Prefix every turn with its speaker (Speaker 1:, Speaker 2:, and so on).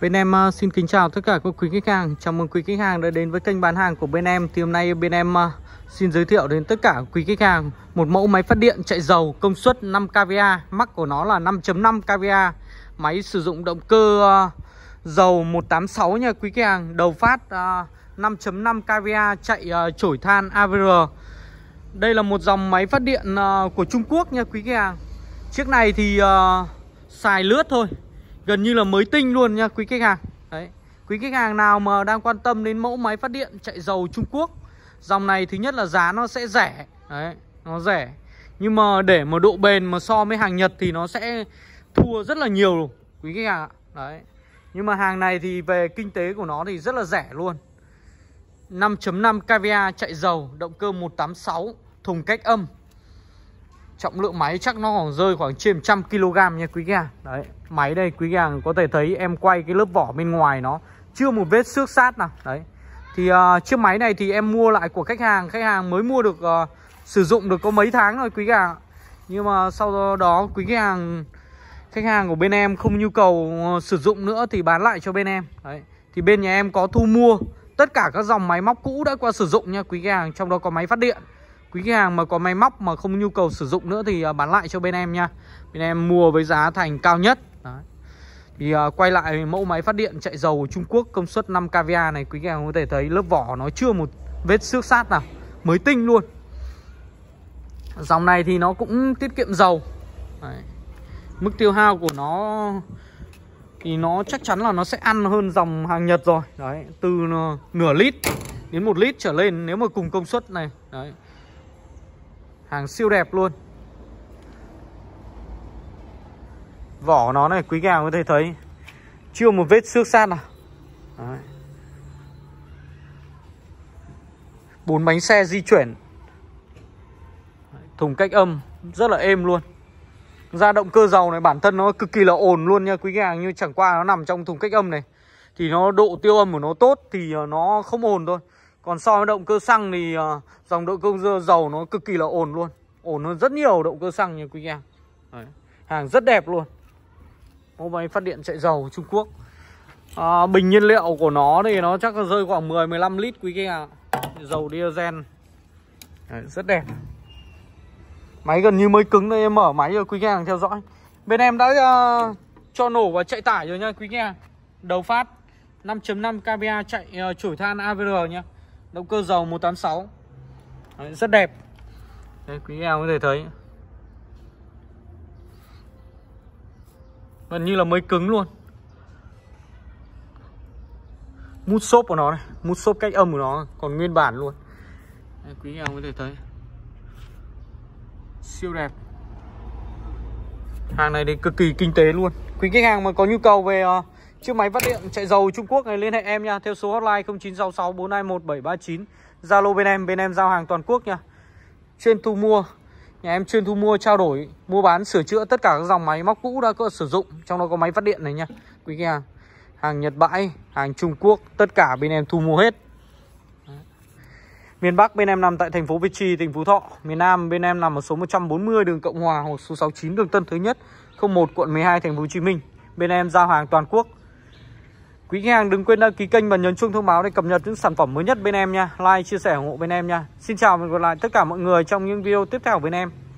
Speaker 1: Bên em ờ, xin kính chào tất cả các quý khách hàng Chào mừng quý khách hàng đã đến với kênh bán hàng của bên em Thì hôm nay bên em ờ, xin giới thiệu đến tất cả quý khách hàng Một mẫu máy phát điện chạy dầu công suất 5 kVA Mắc của nó là 5.5 kVA Máy sử dụng động cơ ờ, dầu 186 nha quý khách hàng Đầu phát 5.5 kVA chạy chổi than AVR Đây là một dòng máy phát điện của Trung Quốc nha quý khách hàng Chiếc này thì xài lướt thôi gần như là mới tinh luôn nha quý khách hàng đấy quý khách hàng nào mà đang quan tâm đến mẫu máy phát điện chạy dầu Trung Quốc dòng này thứ nhất là giá nó sẽ rẻ đấy nó rẻ nhưng mà để mà độ bền mà so với hàng Nhật thì nó sẽ thua rất là nhiều quý khách hàng ạ đấy nhưng mà hàng này thì về kinh tế của nó thì rất là rẻ luôn 5.5 kVA chạy dầu động cơ 186 thùng cách âm trọng lượng máy chắc nó còn rơi khoảng trên 100 kg nha quý khách hàng đấy máy đây quý hàng có thể thấy em quay cái lớp vỏ bên ngoài nó chưa một vết xước sát nào đấy thì uh, chiếc máy này thì em mua lại của khách hàng khách hàng mới mua được uh, sử dụng được có mấy tháng rồi quý hàng nhưng mà sau đó quý khách hàng khách hàng của bên em không nhu cầu à, sử dụng nữa thì bán lại cho bên em đấy thì bên nhà em có thu mua tất cả các dòng máy móc cũ đã qua sử dụng nha quý khách hàng trong đó có máy phát điện quý khách hàng mà có máy móc mà không nhu cầu sử dụng nữa thì bán lại cho bên em nha bên em mua với giá thành cao nhất Đấy. Thì uh, quay lại mẫu máy phát điện chạy dầu Trung Quốc công suất 5 kVA này quý khách hàng có thể thấy lớp vỏ nó chưa một vết xước sát nào, mới tinh luôn. Dòng này thì nó cũng tiết kiệm dầu. Đấy. Mức tiêu hao của nó thì nó chắc chắn là nó sẽ ăn hơn dòng hàng Nhật rồi. Đấy, từ nửa lít đến một lít trở lên nếu mà cùng công suất này. Đấy. Hàng siêu đẹp luôn. Vỏ của nó này quý gà có thể thấy Chưa một vết xước sát nào Đấy. 4 bánh xe di chuyển Thùng cách âm Rất là êm luôn Ra động cơ dầu này bản thân nó cực kỳ là ổn luôn nha quý gà Như chẳng qua nó nằm trong thùng cách âm này Thì nó độ tiêu âm của nó tốt Thì ờ, nó không ổn thôi Còn so với động cơ xăng thì ờ, Dòng động cơ dầu nó cực kỳ là ổn luôn Ổn hơn rất nhiều động cơ xăng nha quý em Hàng rất đẹp luôn máy phát điện chạy dầu Trung Quốc à, Bình nhiên liệu của nó thì nó chắc là rơi khoảng 10-15 lít quý khách ạ Dầu diesel Đấy, Rất đẹp Máy gần như mới cứng đây em mở máy rồi quý khách hàng theo dõi Bên em đã uh, cho nổ và chạy tải rồi nha quý khách Đầu phát 5.5 kVA chạy uh, chổi than AVR nhá Động cơ dầu 186 Đấy, Rất đẹp Đấy, Quý khách có thể thấy gần như là mới cứng luôn mút xốp của nó này mút xốp cách âm của nó còn nguyên bản luôn Đây, quý ông có thể thấy siêu đẹp hàng này thì cực kỳ kinh tế luôn quý khách hàng mà có nhu cầu về uh, chiếc máy phát điện chạy dầu Trung Quốc này liên hệ em nha theo số hotline 0966 421 739 Zalo bên em bên em giao hàng toàn quốc nha trên thu mua Nhà em chuyên thu mua trao đổi, mua bán sửa chữa tất cả các dòng máy móc cũ đã có sử dụng, trong đó có máy phát điện này nha. Quý khách hàng. Hàng Nhật bãi, hàng Trung Quốc, tất cả bên em thu mua hết. Miền Bắc bên em nằm tại thành phố Việt Trì, tỉnh Phú Thọ. Miền Nam bên em nằm ở số 140 đường Cộng Hòa hoặc số 69 đường Tân Thứ Nhất, 01 quận 12 thành phố Hồ Chí Minh. Bên em giao hàng toàn quốc Quý khách hàng đừng quên đăng ký kênh và nhấn chuông thông báo để cập nhật những sản phẩm mới nhất bên em nha. Like, chia sẻ, ủng hộ bên em nha. Xin chào và hẹn gặp lại tất cả mọi người trong những video tiếp theo bên em.